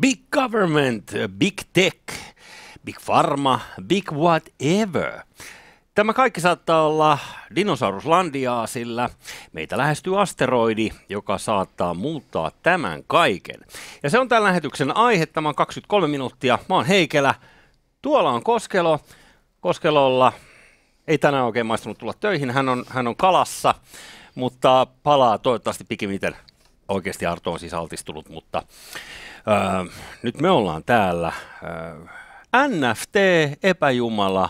Big government, big tech, big pharma, big whatever. Tämä kaikki saattaa olla dinosauruslandiaa, sillä meitä lähestyy asteroidi, joka saattaa muuttaa tämän kaiken. Ja se on tämän lähetyksen aihe. Tämä on 23 minuuttia. Mä oon Heikelä. Tuolla on Koskelo. Koskelolla ei tänään oikein maistunut tulla töihin. Hän on, hän on kalassa, mutta palaa toivottavasti pikimiten. Oikeasti Arto on siis altistunut, mutta Äh, nyt me ollaan täällä. Öö, äh, NFT, epäjumala,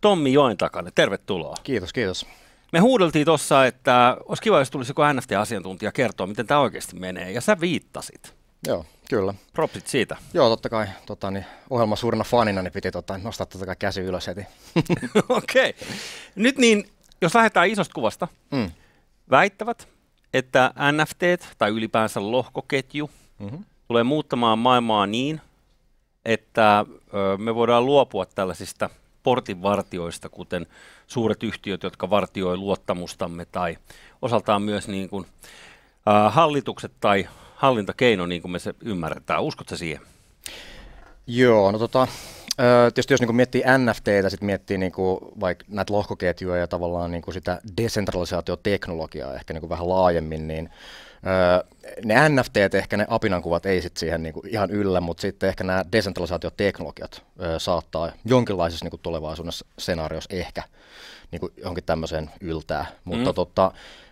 Tommi Joen takana. Tervetuloa. Kiitos, kiitos. Me huudeltiin tuossa, että olisi kiva, jos tulisi joku NFT-asiantuntija kertoa, miten tämä oikeasti menee, ja sä viittasit. Joo, kyllä. Propsit siitä. Joo, totta kai. Tota, niin, ohjelma suurena fanina niin piti tota, nostaa totta kai käsi ylös heti. Okei. Okay. Nyt niin, jos lähdetään isosta kuvasta, mm. väittävät, että NFT tai ylipäänsä lohkoketju mm-hmm tulee muuttamaan maailmaa niin, että me voidaan luopua tällaisista portinvartioista, kuten suuret yhtiöt, jotka vartioi luottamustamme tai osaltaan myös niin kuin, hallitukset tai hallintakeino, niin kuin me se ymmärretään. Uskotko siihen? Joo, no tota, tietysti jos niin miettii NFTtä, sitten miettii niin kuin vaikka näitä lohkoketjuja ja tavallaan niin kuin sitä desentralisaatioteknologiaa ehkä niin kuin vähän laajemmin, niin öö, ne NFT, ehkä ne apinankuvat ei sitten siihen niin kuin ihan yllä, mutta sitten ehkä nämä desentralisaatioteknologiat öö, saattaa jonkinlaisessa niin kuin tulevaisuudessa skenaariossa ehkä niin kuin johonkin tämmöiseen yltää, mutta mm. tota,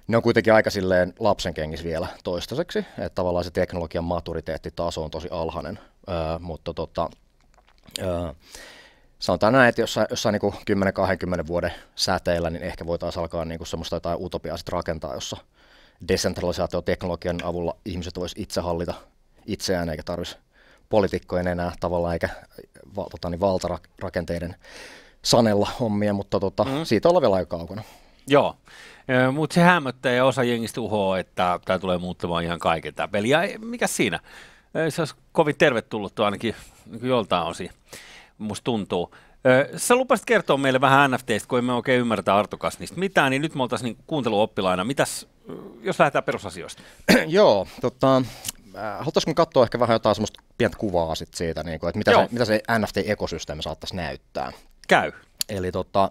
ne on kuitenkin aika silleen lapsenkengissä vielä toistaiseksi, että tavallaan se teknologian maturiteettitaso on tosi alhainen, öö, mutta tota, sanotaan näin, että jossain, jossain niin 10-20 vuoden säteillä, niin ehkä voitaisiin alkaa niin semmoista jotain utopiaa sit rakentaa, jossa teknologian avulla ihmiset voisivat itse hallita itseään, eikä tarvitsisi poliitikkojen enää tavallaan, eikä val, tota, niin valtarakenteiden sanella hommia, mutta tota, mm. siitä ollaan vielä aika kaukana. Joo, mutta se hämöttää ja osa jengistä uhoa, että tämä tulee muuttamaan ihan kaiken tämä peli. Ja mikä siinä? Ei se olisi kovin tervetullut ainakin niin joltain osin, musta tuntuu. Sä lupasit kertoa meille vähän NFTistä, kun emme oikein ymmärtää Artokas niistä mitään, niin nyt me oltaisiin niin kuunteluoppilaina. Mitäs, jos lähdetään perusasioista? Joo, tota, äh, haluaisinko katsoa ehkä vähän jotain semmoista pientä kuvaa sit siitä, niin kuin, että mitä se, mitä se NFT-ekosysteemi saattaisi näyttää? Käy. Eli tota,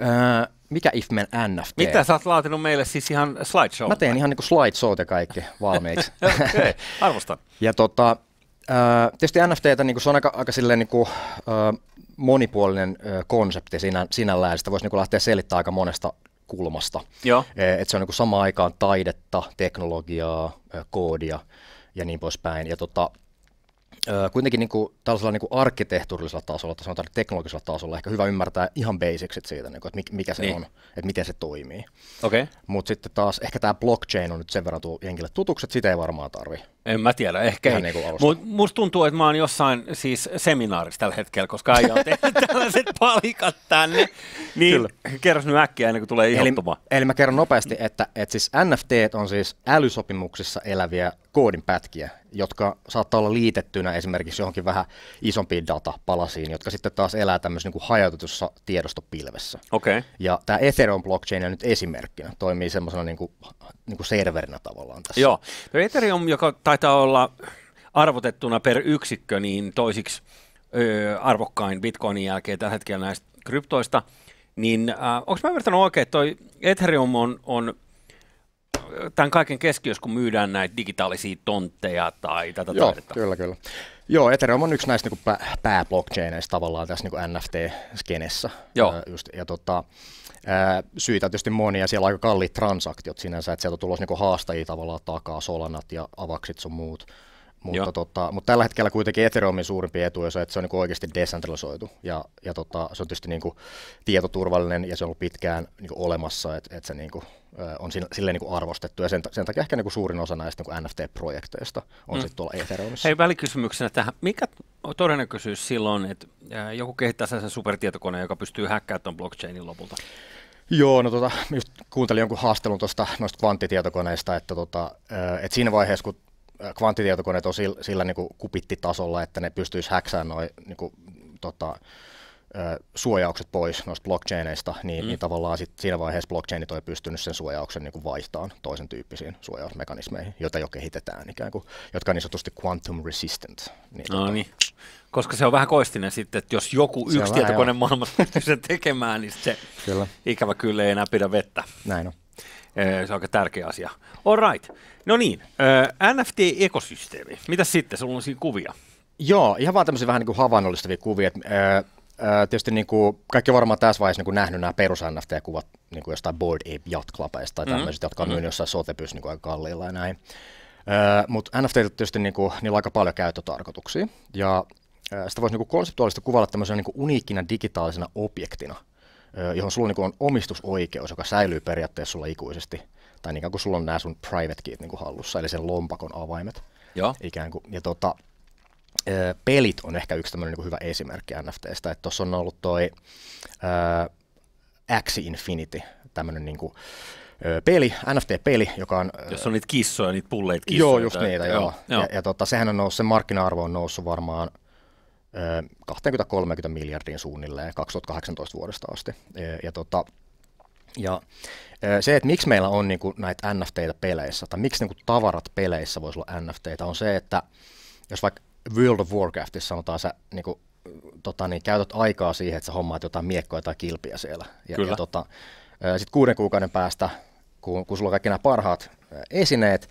Öö, mikä ifmen NFT? Mitä sä oot laatinut meille siis ihan slideshow? Mä teen ihan niin slideshow ja kaikki valmiiksi. okay, arvostan. ja tota, äh, tietysti NFTtä niin kuin se on aika, aika silleen niin kuin, äh, monipuolinen konsepti sinä, sinällään. Sitä voisi niin kuin lähteä selittämään aika monesta kulmasta. Joo. Et se on niin samaan aikaan taidetta, teknologiaa, koodia ja niin poispäin. Ja tota, kuitenkin niin kuin, tällaisella niin kuin arkkitehtuurisella tasolla, tai sanotaan teknologisella tasolla, ehkä hyvä ymmärtää ihan basicsit siitä, niin kuin, että mikä se niin. on, että miten se toimii. Okay. Mutta sitten taas ehkä tämä blockchain on nyt sen verran jengille tutuksi, että sitä ei varmaan tarvi. En mä tiedä, ehkä ei. Niin Mut musta tuntuu, että mä oon jossain siis seminaarissa tällä hetkellä, koska ei ole tehnyt tällaiset palikat tänne. Niin kerro nyt äkkiä ennen kuin tulee ihottuma. Eli, eli mä kerron nopeasti, että, että siis NFT on siis älysopimuksissa eläviä koodin pätkiä jotka saattaa olla liitettynä esimerkiksi johonkin vähän isompiin datapalasiin, jotka sitten taas elää tämmöisessä niin kuin hajautetussa tiedostopilvessä. Okay. Ja tämä Ethereum blockchain nyt esimerkkinä toimii semmoisena niin kuin, niin kuin serverinä tavallaan tässä. Joo, no Ethereum, joka taitaa olla arvotettuna per yksikkö, niin toisiksi ö, arvokkain Bitcoinin jälkeen tällä hetkellä näistä kryptoista, niin äh, onko mä ymmärtänyt oikein, että toi Ethereum on, on tämän kaiken keskiössä, kun myydään näitä digitaalisia tontteja tai tätä Joo, taidetta. kyllä, kyllä. Joo, Ethereum on yksi näistä niin pää, pääblockchaineista tavallaan tässä niin NFT-skenessä. Joo. Just, ja tota, syitä tietysti monia, siellä on aika kalliit transaktiot sinänsä, että sieltä on tulossa niin haastajia tavallaan takaa, solanat ja avaksit sun muut mutta, tota, mutta tällä hetkellä kuitenkin Ethereumin suurimpi etu on se, että se on niin oikeasti decentralisoitu ja, ja tota, se on tietysti niin kuin tietoturvallinen ja se on ollut pitkään niin kuin olemassa, että, että se niin kuin, on silleen niin arvostettu ja sen, sen takia ehkä niin kuin suurin osa näistä niin kuin NFT-projekteista on mm. sitten tuolla Ethereumissa. Hei välikysymyksenä tähän, mikä todennäköisyys silloin, että joku kehittää sen supertietokoneen, joka pystyy häkkäämään tuon blockchainin lopulta? Joo, no tota, just kuuntelin jonkun haastelun tuosta noista kvanttitietokoneista, että tota, et siinä vaiheessa, kun kvanttitietokoneet on sillä, sillä niin kuin kupittitasolla, että ne pystyisi häksään noin niin kuin, tota, suojaukset pois noista blockchaineista, niin, mm. niin tavallaan sit siinä vaiheessa blockchainit on pystynyt sen suojauksen niin kuin vaihtamaan toisen tyyppisiin suojausmekanismeihin, joita jo kehitetään ikään kuin, jotka on niin sanotusti quantum resistant. Niin, no, tota, niin. Koska se on vähän koistinen sitten, että jos joku se yksi tietokone maailmassa pystyy sen tekemään, niin se kyllä. ikävä kyllä ei enää pidä vettä. Näin on. Eh, se on aika tärkeä asia. All right. No niin, eh, NFT-ekosysteemi. Mitä sitten? Sulla on siinä kuvia. Joo, ihan vaan tämmöisiä vähän niin kuin havainnollistavia kuvia. Et, eh, tietysti niin kuin, kaikki on varmaan tässä vaiheessa niin kuin nähnyt nämä perus NFT-kuvat niin kuin jostain Board Ape Yacht Clubista tai mhm. tämmöisistä, mm-hmm. jotka on mhm. myynyt jossain sotepys niin kuin aika kalliilla ja näin. Mutta NFT tietysti niin kuin, niillä on aika paljon käyttötarkoituksia. Ja sitä voisi niin kuin konseptuaalisesti kuvata tämmöisenä niin kuin uniikkina digitaalisena objektina – johon sulla niin on omistusoikeus, joka säilyy periaatteessa sulla ikuisesti. Tai niin kuin sulla on nämä sun private keyt niin kuin hallussa, eli sen lompakon avaimet. Joo. Ikään kuin. Ja tota, pelit on ehkä yksi tämmöinen niin hyvä esimerkki NFTstä. Että tuossa on ollut toi ää, Axie Infinity, tämmöinen niin kuin, peli, NFT-peli, joka on... Jos on niitä kissoja, niitä pulleita kissoja. Joo, just niitä, joo. joo. joo. Ja, ja tota, sehän on noussut, sen markkina-arvo on noussut varmaan – 20-30 miljardiin suunnilleen 2018 vuodesta asti. Ja, ja, tota, ja se, että miksi meillä on niin kuin näitä NFTitä peleissä, tai miksi niin kuin tavarat peleissä voisi olla NFTitä, on se, että jos vaikka World of Warcraftissa sanotaan sä niin kuin, tota, niin käytät aikaa siihen, että sä hommaat jotain miekkoja tai kilpiä siellä. Ja, ja tota, sitten kuuden kuukauden päästä, kun, kun sulla on kaikki nämä parhaat esineet,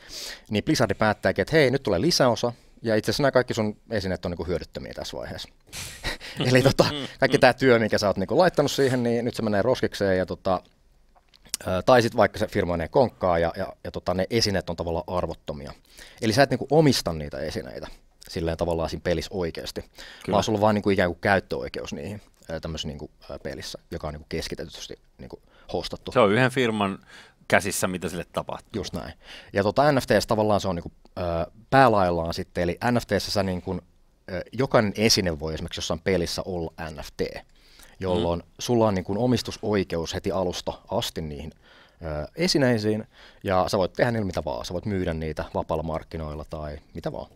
niin Blizzard päättääkin, että hei, nyt tulee lisäosa, ja itse asiassa nämä kaikki sun esineet on niinku hyödyttömiä tässä vaiheessa. Eli tota, kaikki tämä työ, mikä sä oot niinku laittanut siihen, niin nyt se menee roskikseen ja tota, tai sitten vaikka se firma menee konkkaan ja, ja, ja tota, ne esineet on tavallaan arvottomia. Eli sä et niinku omista niitä esineitä silleen tavallaan siinä pelissä oikeasti, Kyllä. vaan sulla on vaan niinku ikään kuin käyttöoikeus niihin tämmöisessä niinku pelissä, joka on niinku keskitetysti niinku hostattu. Se on yhden firman käsissä, mitä sille tapahtuu. Just näin. Ja tuota, NFTs tavallaan se on niin kuin, päälaillaan sitten, eli NFTssä sä niin kuin, jokainen esine voi esimerkiksi jossain pelissä olla NFT, jolloin mm. sulla on niin kuin omistusoikeus heti alusta asti niihin esineisiin, ja sä voit tehdä niillä mitä vaan, sä voit myydä niitä vapaalla markkinoilla tai mitä vaan.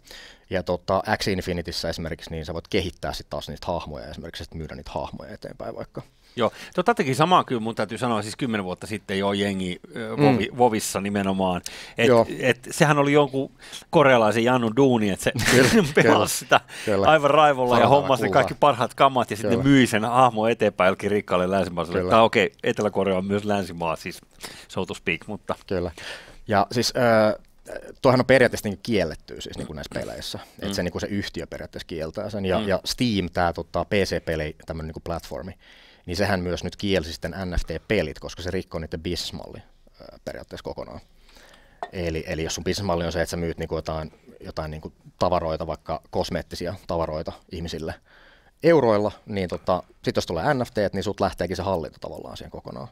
Ja tota, X Infinitissä esimerkiksi, niin sä voit kehittää sitten taas niitä hahmoja, esimerkiksi sit myydä niitä hahmoja eteenpäin vaikka. Joo, tota teki samaa kyllä, mun täytyy sanoa, siis kymmenen vuotta sitten jo jengi äh, Vovi, mm. Vovissa nimenomaan. Et, Joo. et, sehän oli jonkun korealaisen Jannu duuni, että se pelasi sitä kyllä. aivan raivolla Sanotaan ja hommasi ne kaikki parhaat kamat ja kyllä. sitten myi sen hahmo eteenpäin jälkeen rikkaalle länsimaiselle. Tai okei, okay, Etelä-Korea on myös länsimaa, siis so to speak, mutta... Kyllä. Ja siis äh, tuohan on periaatteessa niin kielletty siis niin kuin näissä mm. peleissä. Mm. Että se, niin kuin se yhtiö periaatteessa kieltää sen. Ja, mm. ja Steam, tämä tota, PC-peli, tämmöinen niin platformi, niin sehän myös nyt kielsi sitten NFT-pelit, koska se rikkoo niiden bismalli periaatteessa kokonaan. Eli, eli jos sun bisnesmalli on se, että sä myyt niin kuin jotain, jotain niin kuin tavaroita, vaikka kosmeettisia tavaroita ihmisille euroilla, niin tota, sitten jos tulee NFT, niin sut lähteekin se hallinto tavallaan siihen kokonaan.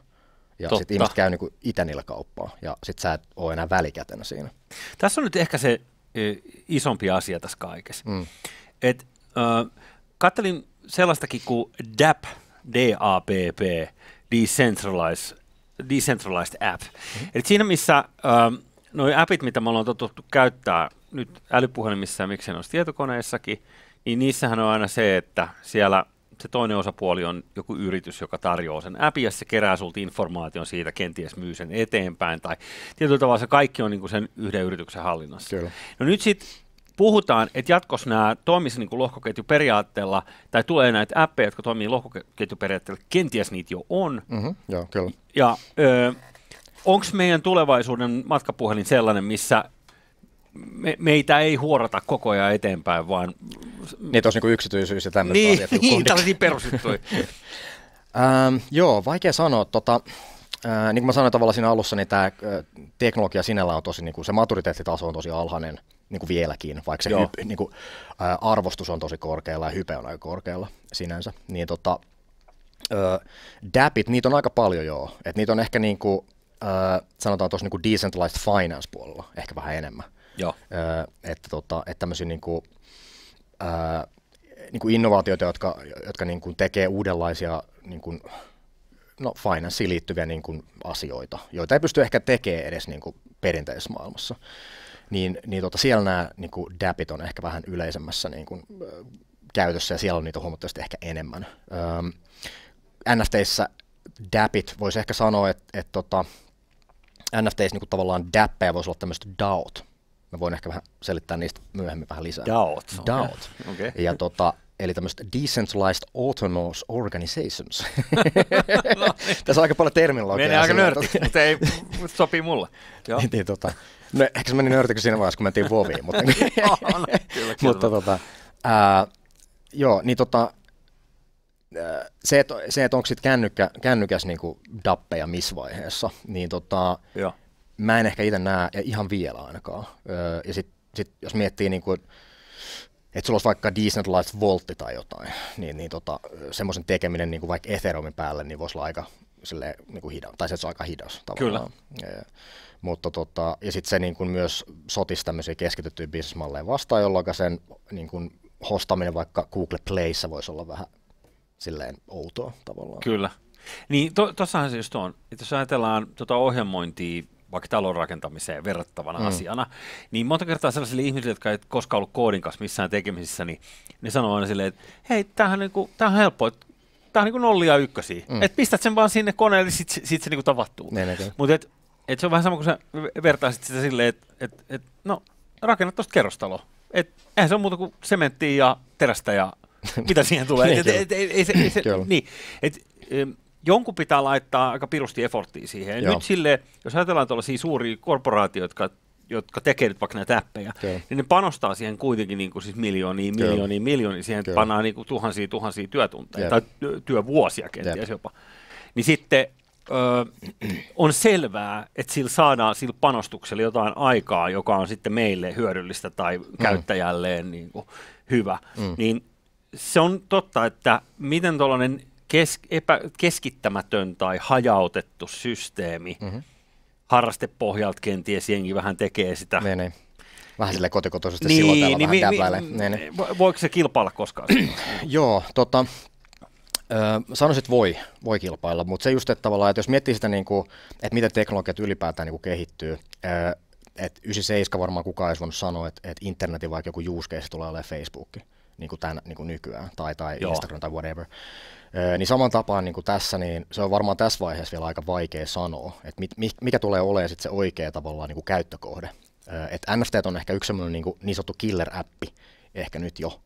Ja sitten ihmiset käy niinku itse niillä kauppaa ja sitten sä et ole enää välikätenä siinä. Tässä on nyt ehkä se e, isompi asia tässä kaikessa. Mm. Et, ö, kattelin sellaistakin kuin DAP, P Decentralized, Decentralized App. Mm-hmm. Eli siinä missä nuo appit, mitä me ollaan totuttu käyttää nyt älypuhelimissa ja miksei noissa tietokoneissakin, niin niissähän on aina se, että siellä – se toinen osapuoli on joku yritys, joka tarjoaa sen appi ja se kerää sulta informaation siitä, kenties myy sen eteenpäin tai tietyllä tavalla se kaikki on niin sen yhden yrityksen hallinnassa. Kyllä. No nyt sitten puhutaan, että jatkossa nämä toimisivat niin lohkoketjuperiaatteella, tai tulee näitä appeja, jotka toimii lohkoketjuperiaatteella, kenties niitä jo on. Mm-hmm, joo, kyllä. Ja ö, onko meidän tulevaisuuden matkapuhelin sellainen, missä me, meitä ei huorata koko ajan eteenpäin, vaan... Niin, tuossa niin yksityisyys ja tämmöinen niin, asiat. Niinku niin, tällaisia perusjuttuja. Ähm, joo, vaikea sanoa. Tota, äh, niin kuin mä sanoin tavallaan siinä alussa, niin tämä äh, teknologia sinällä on tosi, niin kuin, se maturiteettitaso on tosi alhainen niin kuin vieläkin, vaikka se hyp, niin kuin, äh, arvostus on tosi korkealla ja hype on aika korkealla sinänsä. Niin tota, äh, dapit, niitä on aika paljon joo. Et niitä on ehkä niin kuin, äh, sanotaan tuossa niin kuin decentralized finance puolella ehkä vähän enemmän. Joo. että, tota, että tämmöisiä niin kuin, öö, niin kuin innovaatioita, jotka, jotka niin kuin tekee uudenlaisia niin kuin, no, finanssiin liittyviä niin kuin, asioita, joita ei pysty ehkä tekemään edes niin kuin, perinteisessä maailmassa. Niin, niin tota, siellä nämä niin kuin, dapit on ehkä vähän yleisemmässä niin kuin, käytössä ja siellä on niitä huomattavasti ehkä enemmän. Öm, NFTissä dapit voisi ehkä sanoa, että että tota, NFTissä niin kuin, tavallaan dappeja voisi olla tämmöiset DAOt, Mä voin ehkä vähän selittää niistä myöhemmin vähän lisää. Doubt, Doubt. Okay. Ja tota, eli tämmöistä Decentralized Autonomous Organizations. no, niin. Tässä on aika paljon terminologiaa. Menee aika nörtiksi, tota. mutta ei, sopii mulle. Joo. Niin, niin, tota, no, ehkä se meni nörtikö siinä vaiheessa, kun mentiin Voviin. Mutta, oh, no, kyllä, mutta tota, ää, joo, niin tota, se, että, se, että onko sitten kännykkä, kännykäs niin dappeja missä vaiheessa, niin tota, joo mä en ehkä itse näe, ja ihan vielä ainakaan. Öö, ja sitten sit jos miettii, niin kuin, että sulla olisi vaikka Decentralized Voltti tai jotain, niin, niin tota, semmoisen tekeminen niin kuin vaikka Ethereumin päälle, niin voisi olla aika sille, niin kuin hidas, tai se, se on aika hidas tavallaan. Kyllä. Ja, mutta tota, ja sitten se niin kuin myös sotisi tämmöisiä keskitettyjä bisnesmalleja vastaan, jolloin sen niin kuin hostaminen vaikka Google Playssa voisi olla vähän silleen outoa tavallaan. Kyllä. Niin, to, tossahan se just on. Että jos ajatellaan tota ohjelmointia vaikka talon rakentamiseen verrattavana mm. asiana, niin monta kertaa sellaisille ihmisille, jotka ei koskaan ollut koodin kanssa missään tekemisissä, niin ne sanoo aina silleen, että hei, tämähän niinku, tämähän on helppoa, tämä on niinku nollia ykkösiä. Mm. Että pistät sen vaan sinne koneelle, sitten sit se niinku tapahtuu. Niin, niin, Mutta et, et se on vähän sama kuin sä vertaisit sitä silleen, että et, et, no, rakennat tuosta kerrostalo. Et, eihän se ole muuta kuin sementtiä ja terästä ja mitä siihen tulee. Niin, et, et, et, niin. Et, jonkun pitää laittaa aika pirusti efforttia siihen. Joo. Nyt sille, jos ajatellaan tuollaisia suuria korporaatioita, jotka jotka tekee nyt vaikka näitä appeja, Kyllä. niin ne panostaa siihen kuitenkin niin kuin siis miljoonia, miljoonia, Kyllä. miljoonia, siihen Kyllä. pannaan niin kuin tuhansia, tuhansia työtunteja Jep. tai työvuosia kenties Jep. jopa. Niin sitten ö, on selvää, että sillä saadaan sillä panostuksella jotain aikaa, joka on sitten meille hyödyllistä tai mm. käyttäjälleen niin kuin hyvä. Mm. Niin se on totta, että miten tuollainen kes, epä, keskittämätön tai hajautettu systeemi. Mm-hmm. Harrastepohjalta kenties jengi vähän tekee sitä. Niin, niin. Vähän sille kotikotoisesti niin niin, niin, niin, vähän niin, niin, niin, Voiko se kilpailla koskaan? Joo, tota, Öö, sanoisin, että voi, voi kilpailla, mutta se just, että tavallaan, että jos miettii sitä, niin kuin, että miten teknologiat ylipäätään niin kuin kehittyy, öö, että 97 varmaan kukaan ei voinut sanoa, että, että internetin vaikka joku use case tulee olemaan Facebook niin kuin tämän niin kuin nykyään, tai, tai Instagram tai whatever. Niin saman tapaan niin kuin tässä, niin se on varmaan tässä vaiheessa vielä aika vaikea sanoa, että mit, mikä tulee olemaan sit se oikea tavallaan niin kuin käyttökohde. Et NFT on ehkä yksi semmoinen niin, kuin, niin sanottu killer-appi, ehkä nyt jo,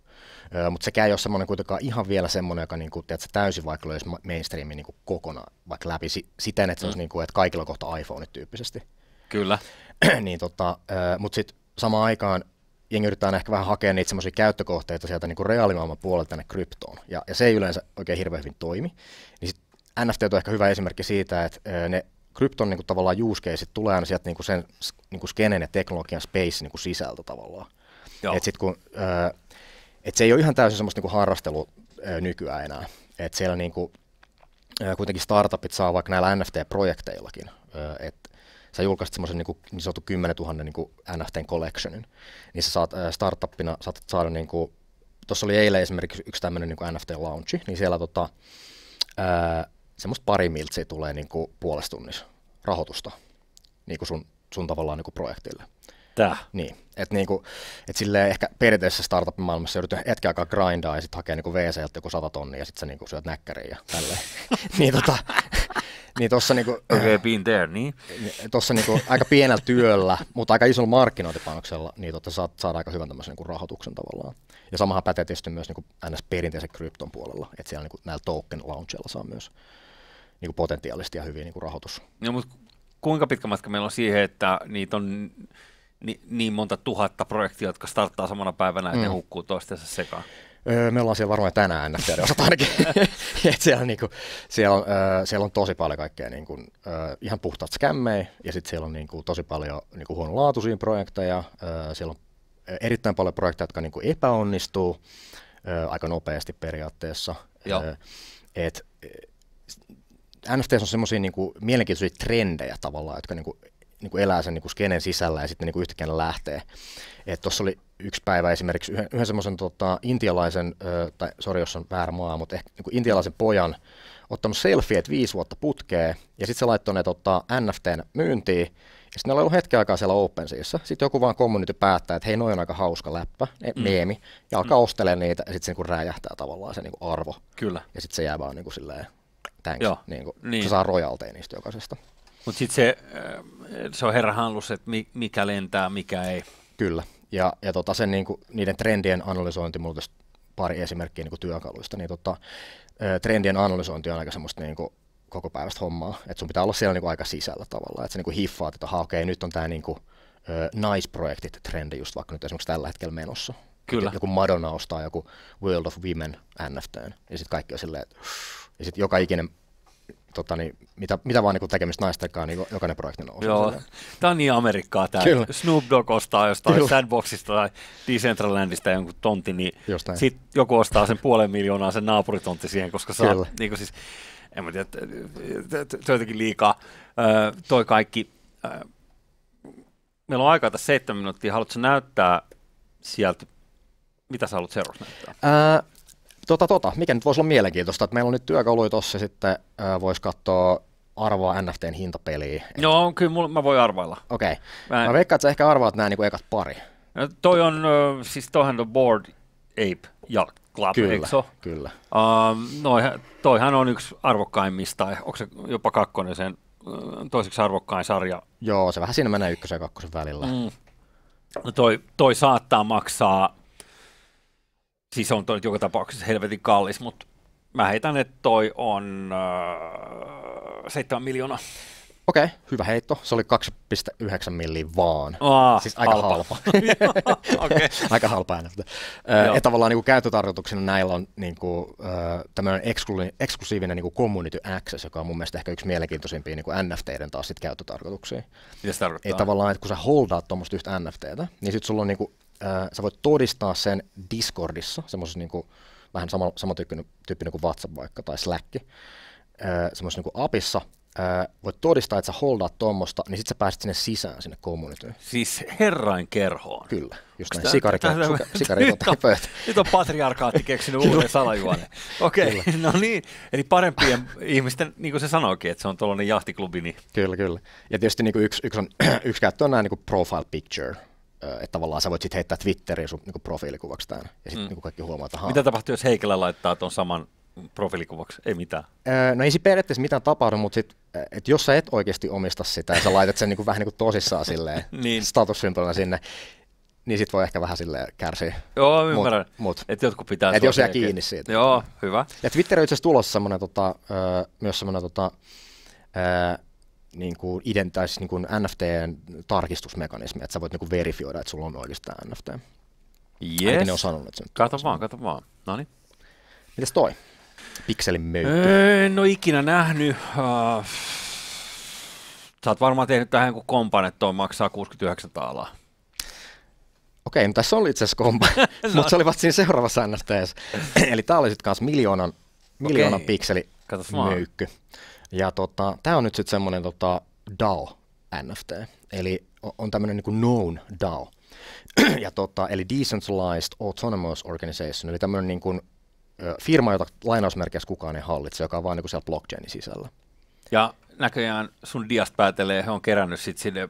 mutta sekään ei ole semmoinen kuitenkaan ihan vielä semmoinen, joka niin kuin, se täysin vaikka löisi mainstreamin niin kokonaan vaikka läpi siten, että, se mm. olisi, niin kuin, että kaikilla kohta iPhone tyyppisesti. Kyllä. niin, tota, mutta sitten samaan aikaan jengi yrittää ehkä vähän hakea niitä semmoisia käyttökohteita sieltä niin kuin reaalimaailman puolelta tänne kryptoon, ja, ja se ei yleensä oikein hirveän hyvin toimi. Niin sit NFT on ehkä hyvä esimerkki siitä, että ne krypton niin kuin, tavallaan use case, tulee aina sieltä niin kuin sen niin kuin skenen ja teknologian space niin kuin sisältö tavallaan. Että Et sit, kun, et se ei ole ihan täysin semmoista niin kuin harrastelu nykyään enää. Et siellä niin kuin, kuitenkin startupit saa vaikka näillä NFT-projekteillakin, Et sä julkaiset semmoisen niin, kuin, niin sanotun 10 000 niin nft collectionin, niin sä saat äh, startuppina saatat saada, niin kuin, tuossa oli eilen esimerkiksi yksi tämmöinen niin NFT-launchi, niin siellä tota, ää, äh, semmoista pari miltsiä tulee niin kuin rahoitusta niin kuin sun, sun tavallaan niin kuin projektille. Tää. Niin. Että niinku, et silleen ehkä perinteisessä startup-maailmassa joudut hetken aikaa grindaa ja sitten hakee niinku wc joku sata tonnia ja sitten sä niinku syöt näkkäriä ja tälleen. niin tota, niin tuossa niinku, okay, been äh, there, niin. niin. Tossa niinku aika pienellä työllä, mutta aika isolla markkinointipanoksella, niin totta saat, saada aika hyvän tämmöisen niinku rahoituksen tavallaan. Ja samahan pätee tietysti myös niinku ns. perinteisen krypton puolella, että siellä niinku näillä token launchilla saa myös niinku potentiaalisesti ja hyviä niinku rahoitus. No, mutta kuinka pitkä matka meillä on siihen, että niitä on niin, niin monta tuhatta projektia, jotka starttaa samana päivänä, että mm. ne hukkuu toistensa sekaan? Öö, me ollaan siellä varmaan tänään NFTiden osalta ainakin. Et siellä, niinku, siellä, on, öö, siellä on tosi paljon kaikkea niinku, öö, ihan puhtaat skämmejä ja sitten siellä on niinku, tosi paljon niinku, huonolaatuisia projekteja. Öö, siellä on erittäin paljon projekteja, jotka niinku, epäonnistuu öö, aika nopeasti periaatteessa. Öö, NFT on semmoisia niinku, mielenkiintoisia trendejä tavallaan, jotka niinku, niin kuin elää sen niin kuin skenen sisällä ja sitten niin kuin yhtäkkiä ne lähtee. Tuossa oli yksi päivä esimerkiksi yhden, yhden semmoisen tota, intialaisen, ö, tai sori jos on väärä maa, mutta ehkä niin kuin intialaisen pojan ottanut selfieet viisi vuotta putkeen ja sitten se laittoi ne tota, NFTn myyntiin ja sitten ne oli ollut hetken aikaa siellä OpenSeassa. Sitten joku vaan community päättää, että hei, noin on aika hauska läppä, mm. meemi, ja alkaa mm. ostelemaan niitä, ja sitten se niinku räjähtää tavallaan se niin kuin arvo. Kyllä. Ja sitten se jää vaan niin kuin silleen, thanks, Joo. Niinku, niin kuin, niin. se saa rojalteja niistä jokaisesta. Mutta sitten se, eh, se on herra hallus, että mikä lentää, mikä ei. Kyllä, ja, ja tota sen, niin kuin, niiden trendien analysointi, mulla tässä pari esimerkkiä niin kuin työkaluista, niin tota, eh, trendien analysointi on aika semmoista niin kuin, koko päivästä hommaa, että sun pitää olla siellä niin kuin, aika sisällä tavalla, että sä niin kuin, hiffaat, että okei, okay, nyt on tämä niin kuin, eh, naisprojektit nice trendi just vaikka nyt esimerkiksi tällä hetkellä menossa. Kyllä. Joku Madonna ostaa joku World of Women NFT, ja sitten kaikki on silleen, että ja sitten joka ikinen tota, niin, mitä, mitä vaan niin tekemistä naistenkaan, niin jokainen projekti nousee. Joo, tämä on niin Amerikkaa tämä. Kyllä. Snoop Dogg ostaa jostain Kyllä. Sandboxista tai Decentralandista jonkun tontti niin sitten joku ostaa sen puolen miljoonaa sen naapuritontti siihen, koska saa, Kyllä. niin siis, en mä tiedä, se on jotenkin liikaa. toi kaikki, meillä on aikaa tässä seitsemän minuuttia, haluatko näyttää sieltä, mitä sä haluat seuraavaksi näyttää? Tota, tota, mikä nyt voisi olla mielenkiintoista, että meillä on nyt työkaluja tuossa sitten, äh, voisi katsoa arvoa NFTn hintapeliä. Et... No kyllä mulla, mä voin arvailla. Okei. Okay. Mä, en... mä veikkaan, että sä ehkä arvaat nämä niin ekat pari. No, toi on, siis toihan on Board Ape ja Club, kyllä, eikö Kyllä, uh, no, toihan on yksi arvokkaimmista, onko se jopa kakkonen sen toiseksi arvokkain sarja? Joo, se vähän siinä menee ykkösen ja kakkosen välillä. Mm. No toi, toi saattaa maksaa Siis on toi joka tapauksessa helvetin kallis, mutta mä heitän, että toi on äh, 7 miljoonaa. Okei, okay, hyvä heitto. Se oli 2,9 milliä vaan. Aa, siis aika halpa. halpa. okay. aika halpa ääneltä. Ja tavallaan niin käyttötarkoituksena näillä on niin kuin, tämmöinen eksklusiivinen niin kuin community access, joka on mun mielestä ehkä yksi mielenkiintoisimpia niin kuin NFTiden taas sit käyttötarkoituksia. Mitä se tarkoittaa? Ei tavallaan, että kun sä holdaat tuommoista yhtä NFTtä, niin sitten sulla on niin kuin äh, sä voit todistaa sen Discordissa, semmoisessa niin kuin, vähän sama, samantyyppinen tyyppinen kuin WhatsApp vaikka tai Slack, äh, semmoisessa niin kuin apissa, äh, voit todistaa, että sä holdaat tuommoista, niin sitten sä pääset sinne sisään, sinne kommunityyn. Siis herrain kerhoon. Kyllä, just näin, sikarikota. Nyt on patriarkaatti keksinyt uuden salajuone. Okei, okay, no niin, eli parempien ihmisten, niin kuin se sanoikin, että se on tuollainen jahtiklubi. Niin. Kyllä, kyllä. Ja tietysti niin kuin yksi, yksi, on, yksi käyttö on nämä niin kuin profile picture, että tavallaan sä voit sitten heittää Twitteriin sun niin profiilikuvaksi tämän, ja sitten mm. niin kaikki huomaa, että Mitä tapahtuu, jos heikellä laittaa tuon saman profiilikuvaksi? Ei mitään. Öö, no ei se periaatteessa mitään tapahdu, mutta sit, et jos sä et oikeasti omista sitä, ja sä laitat sen niin kuin, vähän niin kuin tosissaan silleen, niin. statussymbolina sinne, niin sit voi ehkä vähän sille kärsiä. Joo, ymmärrän. Mut, Et jotkut pitää Et jos jää kiinni siitä. Joo, hyvä. Ja Twitter on itse asiassa tulossa semmonen, tota, öö, myös semmoinen tota, öö, niin kuin ident- niin kuin NFT-tarkistusmekanismi, että sä voit niin kuin verifioida, että sulla on oikeastaan NFT. Yes. Ainakin ne on sanonut sen. Kato vaan, kato vaan. No niin. Mitäs toi? Pikselin möytty. En öö, no ole ikinä nähnyt. Uh, sä oot varmaan tehnyt tähän kun kompan, että toi maksaa 69 taalaa. Okei, no tässä oli itse asiassa kompa, no. mutta se oli vasta siinä seuraavassa NFTs. Eli tää oli sitten kanssa miljoonan, miljoonan okay. pikseli Katos möykky. Ja tota, tämä on nyt sitten semmoinen tota, DAO NFT, eli on tämmöinen niin known DAO. ja tota, eli Decentralized Autonomous Organization, eli tämmöinen niin kuin, firma, jota lainausmerkeissä kukaan ei hallitse, joka on vaan niin siellä blockchainin sisällä. Ja näköjään sun diasta päätelee, he on kerännyt sitten sinne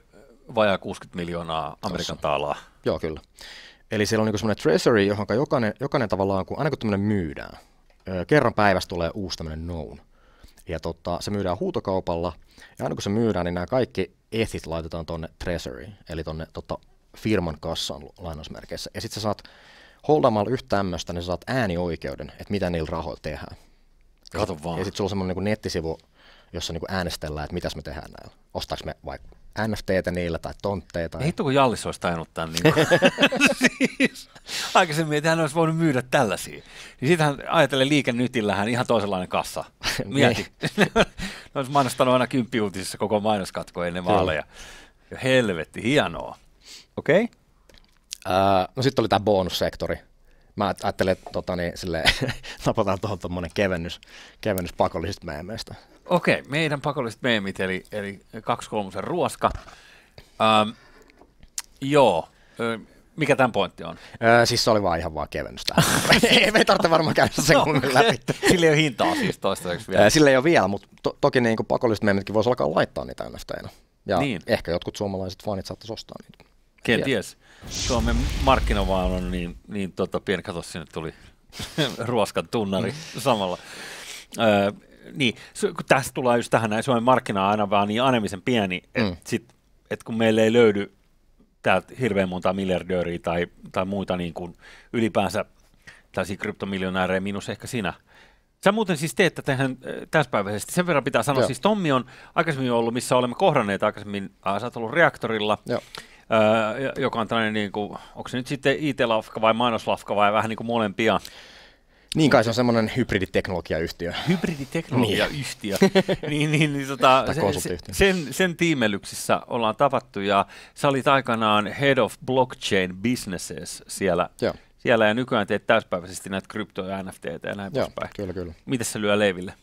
vajaa 60 miljoonaa Amerikan taalaa. Joo, kyllä. Eli siellä on niin semmoinen treasury, johon jokainen, jokainen tavallaan, kun, aina kun tämmöinen myydään, kerran päivässä tulee uusi tämmöinen known ja tota, se myydään huutokaupalla. Ja aina kun se myydään, niin nämä kaikki ethit laitetaan tuonne treasury eli tuonne tota, firman kassan lainausmerkeissä. Ja sitten sä saat holdamalla yhtä tämmöistä, niin sä saat äänioikeuden, että mitä niillä rahoilla tehdään. Kato vaan. Ja sitten sulla on semmoinen niin nettisivu, jossa niin kuin äänestellään, että mitäs me tehdään näillä. Ostaako me vaikka NFTtä niillä tai tontteja. Tai... Hitto kun Jallis olisi tainnut tämän. Niin siis, aikaisemmin, että hän olisi voinut myydä tällaisia. Niin siitähän ajatellen liikennytillähän ihan toisenlainen kassa. Mieti. ne olisi mainostanut aina kymppiuutisissa koko mainoskatko ennen vaaleja. Ja helvetti, hienoa. Okei. Okay. Uh, no sitten oli tämä bonussektori. Mä ajattelin, että tota, niin, silleen, napataan tuohon tuommoinen kevennys, kevennys pakollisista meemeistä. Okei, meidän pakolliset meemit, eli, eli kaksi kolmosen ruoska. Ähm, joo, mikä tämän pointti on? Öö, siis se oli vaan ihan vaan kevennystä. ei me tarvitse varmaan käydä sen no, kummin läpi. Sillä ei ole hintaa siis toistaiseksi vielä. Sillä ei ole vielä, mutta to- toki niin pakolliset meemitkin voisi alkaa laittaa niitä NFTnä. Ja niin. ehkä jotkut suomalaiset fanit saattaisi ostaa niitä. Kenties. Suomen markkinovaan on no niin, niin tota, pieni, katso, sinne tuli ruoskan tunnari samalla. Öö, niin, kun tässä tulee just tähän näin, Suomen markkina aina vaan niin anemisen pieni, että mm. et kun meillä ei löydy täältä hirveän monta miljardööriä tai, tai muita niin kuin ylipäänsä tällaisia kryptomiljonäärejä, minus ehkä sinä, Sä muuten siis teet tätä ihan äh, täyspäiväisesti. Sen verran pitää sanoa, Joo. siis Tommi on aikaisemmin ollut, missä olemme kohdanneet aikaisemmin, äh, sä oot ollut reaktorilla, Joo. Äh, joka on tällainen, niin kuin, onko se nyt sitten IT-lafka vai mainoslafka vai vähän niin kuin molempia. Niin kai se on semmoinen hybriditeknologiayhtiö. Hybriditeknologiayhtiö. Niin. niin, niin, niin, tota, sen, sen tiimelyksissä ollaan tavattu ja sä olit aikanaan Head of Blockchain Businesses siellä, Joo. siellä ja nykyään teet täyspäiväisesti näitä kryptoja, NFT: ja näin Joo, poispäin. Kyllä, kyllä. Miten se lyö leiville?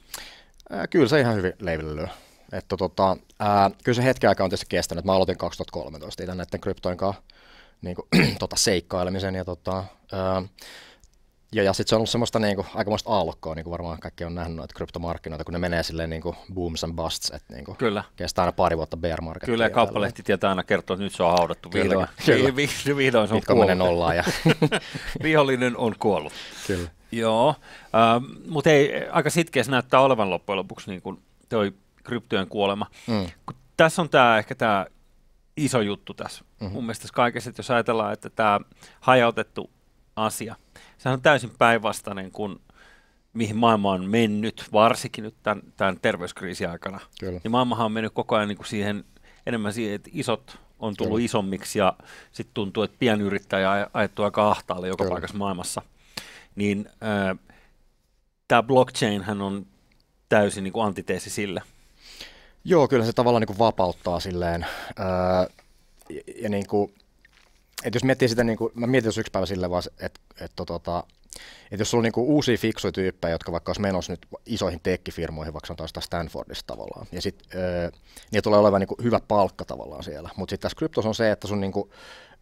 Äh, kyllä se ihan hyvin leiville lyö. Että tota, ää, äh, kyllä se hetken aikaa on tietysti kestänyt. Mä aloitin 2013 itse näiden kryptojen kanssa niin kuin, tota, seikkailemisen. Ja tota, ää, äh, Joo, ja sitten se on ollut semmoista niinku, aikamoista aallokkoa, niin kuin varmaan kaikki on nähnyt noita kryptomarkkinoita, kun ne menee silleen kuin niinku booms and busts, että kuin niinku Kyllä. kestää aina pari vuotta bear market. Kyllä, ja kauppalehti tietää aina kertoa, että nyt se on haudattu vihdoin. Kyllä. vihdoin, se on Bitcoin kuollut. nollaan. Ja... Vihollinen on kuollut. Kyllä. Joo, ähm, mutta ei, aika sitkeässä näyttää olevan loppujen lopuksi niin kuin toi kryptojen kuolema. Mm. Kun tässä on tämä ehkä tämä iso juttu tässä. Mm-hmm. Mun mielestä tässä kaikessa, että jos ajatellaan, että tämä hajautettu asia. Sehän on täysin päinvastainen kuin mihin maailma on mennyt, varsinkin nyt tämän, tämän terveyskriisin aikana. Kyllä. Niin maailmahan on mennyt koko ajan niin kuin siihen, enemmän siihen, että isot on tullut Kyllä. isommiksi ja sitten tuntuu, että pienyrittäjä ajettu aika ahtaalle joka Kyllä. paikassa maailmassa. Niin äh, tämä blockchain on täysin niin kuin antiteesi sille. Joo, kyllä se tavallaan niin kuin vapauttaa silleen. Öö, ja, ja niin kuin, että jos miettii sitä, niin kuin, mä mietin yksi päivä sillä vaan, että että tota, tota että jos sulla on kuin niinku uusia fiksuja tyyppejä, jotka vaikka olisi menossa nyt isoihin tekkifirmoihin, vaikka sanotaan Stanfordista tavallaan, ja sit, öö, niin tulee olemaan niin hyvä palkka tavallaan siellä. Mutta sitten tässä kryptos on se, että sun kuin, niinku,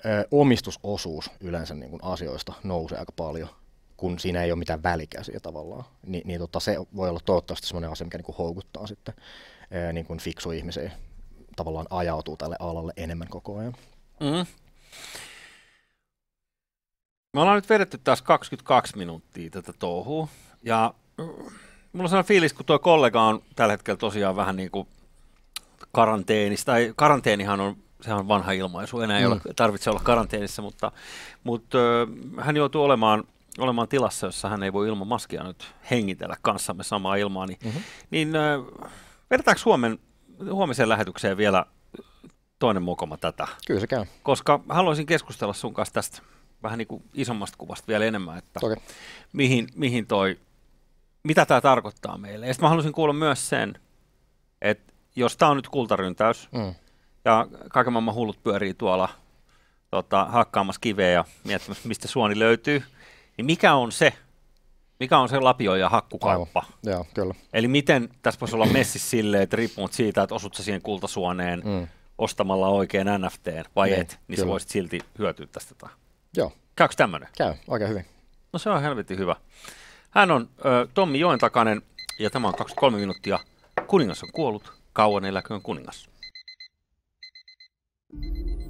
öö, omistusosuus yleensä niin kuin asioista nousee aika paljon, kun siinä ei ole mitään välikäsiä tavallaan. Ni, niin tota, se voi olla toivottavasti sellainen asia, mikä kuin niinku houkuttaa sitten niin kuin fiksu ihmisiä tavallaan ajautuu tälle alalle enemmän koko ajan. Mm me ollaan nyt vedetty taas 22 minuuttia tätä touhua. Ja mm, mulla on sellainen fiilis, kun tuo kollega on tällä hetkellä tosiaan vähän niin kuin karanteenista tai karanteenihan on sehän on vanha ilmaisu, enää ei mm. ole, tarvitse olla karanteenissa, mutta, mutta hän joutuu olemaan, olemaan tilassa, jossa hän ei voi ilman maskia nyt hengitellä kanssamme samaa ilmaa, niin, mm-hmm. niin vedetäänkö huomen, huomiseen lähetykseen vielä toinen mokoma tätä? Kyllä se käy. Koska haluaisin keskustella sun kanssa tästä vähän niin kuin isommasta kuvasta vielä enemmän, että okay. mihin, mihin toi, mitä tämä tarkoittaa meille. Ja sitten mä haluaisin kuulla myös sen, että jos tämä on nyt kultaryntäys mm. ja kaiken maailman hullut pyörii tuolla tota, hakkaamassa kiveä ja miettimässä, mistä suoni löytyy, niin mikä on se, mikä on se lapio- ja hakkukauppa? Joo, kyllä. Eli miten tässä voisi olla messi silleen, että riippuu siitä, että osutko siihen kultasuoneen mm. ostamalla oikein NFT vai niin, et, niin kyllä. sä voisit silti hyötyä tästä. Tahan. Joo. Käykö tämmöinen? Käy, oikein hyvin. No se on helvetin hyvä. Hän on ö, Tommi Joen takainen ja tämä on 23 minuuttia. Kuningas on kuollut, kauan eläköön kuningas. Thank you.